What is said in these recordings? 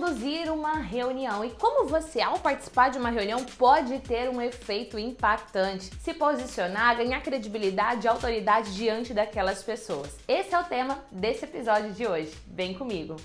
conduzir uma reunião. E como você, ao participar de uma reunião, pode ter um efeito impactante, se posicionar, ganhar credibilidade e autoridade diante daquelas pessoas. Esse é o tema desse episódio de hoje. Vem comigo!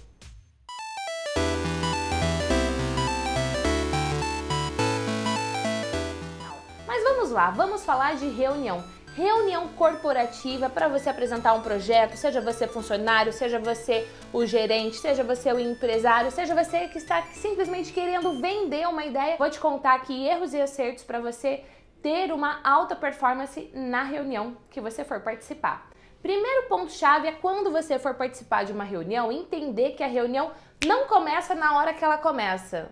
Mas vamos lá, vamos falar de reunião reunião corporativa para você apresentar um projeto, seja você funcionário, seja você o gerente, seja você o empresário, seja você que está simplesmente querendo vender uma ideia. Vou te contar aqui erros e acertos para você ter uma alta performance na reunião que você for participar. Primeiro ponto-chave é quando você for participar de uma reunião, entender que a reunião não começa na hora que ela começa.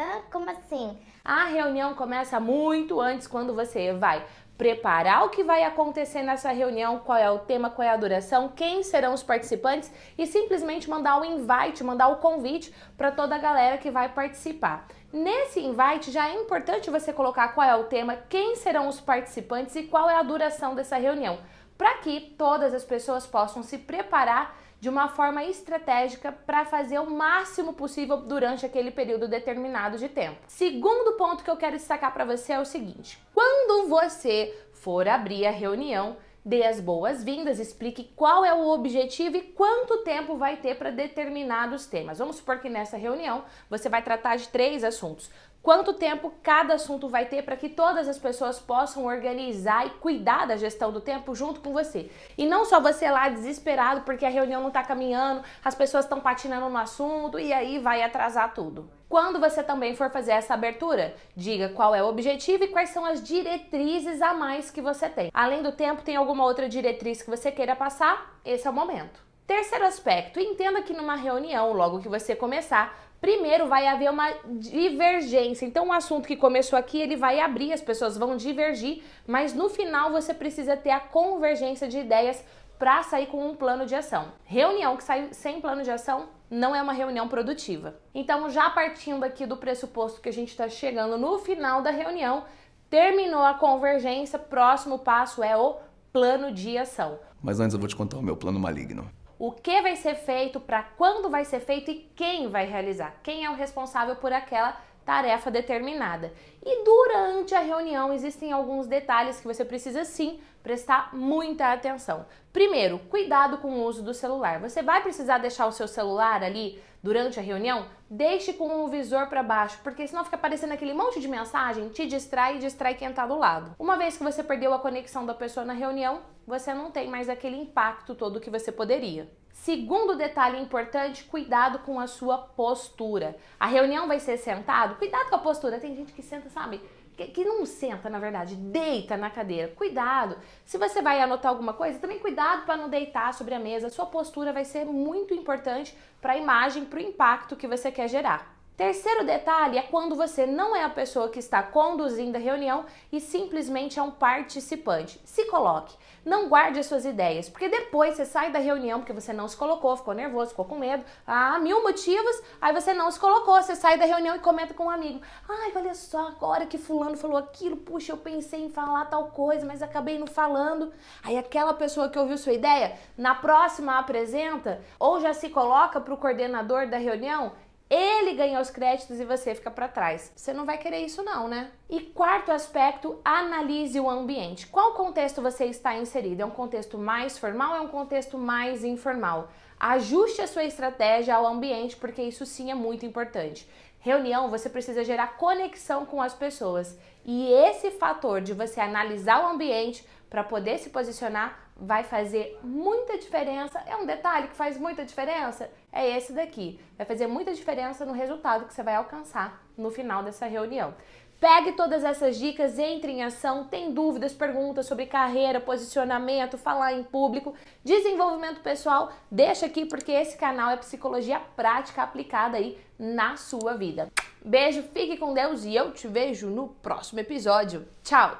Ah, como assim? A reunião começa muito antes quando você vai preparar o que vai acontecer nessa reunião, qual é o tema, qual é a duração, quem serão os participantes e simplesmente mandar o invite, mandar o convite para toda a galera que vai participar. Nesse invite já é importante você colocar qual é o tema, quem serão os participantes e qual é a duração dessa reunião para que todas as pessoas possam se preparar de uma forma estratégica para fazer o máximo possível durante aquele período determinado de tempo. Segundo ponto que eu quero destacar para você é o seguinte: quando você for abrir a reunião, dê as boas-vindas, explique qual é o objetivo e quanto tempo vai ter para determinados temas. Vamos supor que nessa reunião você vai tratar de três assuntos quanto tempo cada assunto vai ter para que todas as pessoas possam organizar e cuidar da gestão do tempo junto com você. E não só você lá desesperado porque a reunião não está caminhando, as pessoas estão patinando no assunto e aí vai atrasar tudo. Quando você também for fazer essa abertura, diga qual é o objetivo e quais são as diretrizes a mais que você tem. Além do tempo, tem alguma outra diretriz que você queira passar? Esse é o momento. Terceiro aspecto, entenda que numa reunião, logo que você começar, Primeiro vai haver uma divergência. Então o assunto que começou aqui, ele vai abrir, as pessoas vão divergir, mas no final você precisa ter a convergência de ideias para sair com um plano de ação. Reunião que sai sem plano de ação não é uma reunião produtiva. Então, já partindo aqui do pressuposto que a gente está chegando no final da reunião, terminou a convergência, próximo passo é o plano de ação. Mas antes eu vou te contar o meu plano maligno o que vai ser feito, para quando vai ser feito e quem vai realizar, quem é o responsável por aquela tarefa determinada. E durante a reunião existem alguns detalhes que você precisa sim prestar muita atenção. Primeiro, cuidado com o uso do celular. Você vai precisar deixar o seu celular ali durante a reunião? Deixe com o visor para baixo, porque senão fica aparecendo aquele monte de mensagem, te distrai e distrai quem está do lado. Uma vez que você perdeu a conexão da pessoa na reunião, você não tem mais aquele impacto todo que você poderia. Segundo detalhe importante, cuidado com a sua postura. A reunião vai ser sentado, cuidado com a postura. Tem gente que senta, sabe? que, não senta, na verdade, deita na cadeira. Cuidado. Se você vai anotar alguma coisa, também cuidado para não deitar sobre a mesa. A sua postura vai ser muito importante para a imagem, para o impacto que você quer gerar. Terceiro detalhe é quando você não é a pessoa que está conduzindo a reunião e simplesmente é um participante. Se coloque, não guarde as suas ideias, porque depois você sai da reunião porque você não se colocou, ficou nervoso, ficou com medo, ah, mil motivos, aí você não se colocou, você sai da reunião e comenta com um amigo. Ai, olha só, agora que fulano falou aquilo, puxa, eu pensei em falar tal coisa, mas acabei não falando. Aí aquela pessoa que ouviu sua ideia, na próxima apresenta ou já se coloca para o coordenador da reunião ele ganha os créditos e você fica para trás. Você não vai querer isso não, né? E quarto aspecto, analise o ambiente. Qual contexto você está inserido? É um contexto mais formal é um contexto mais informal? Ajuste a sua estratégia ao ambiente, porque isso sim é muito importante. Reunião, você precisa gerar conexão com as pessoas. E esse fator de você analisar o ambiente para poder se posicionar vai fazer muita diferença. É um detalhe que faz muita diferença? É esse daqui. Vai fazer muita diferença no resultado que você vai alcançar no final dessa reunião. Pegue todas essas dicas, entre em ação, tem dúvidas, perguntas sobre carreira, posicionamento, falar em público, desenvolvimento pessoal, deixa aqui porque esse canal é psicologia prática aplicada aí na sua vida. Beijo, fique com Deus e eu te vejo no próximo episódio. Tchau!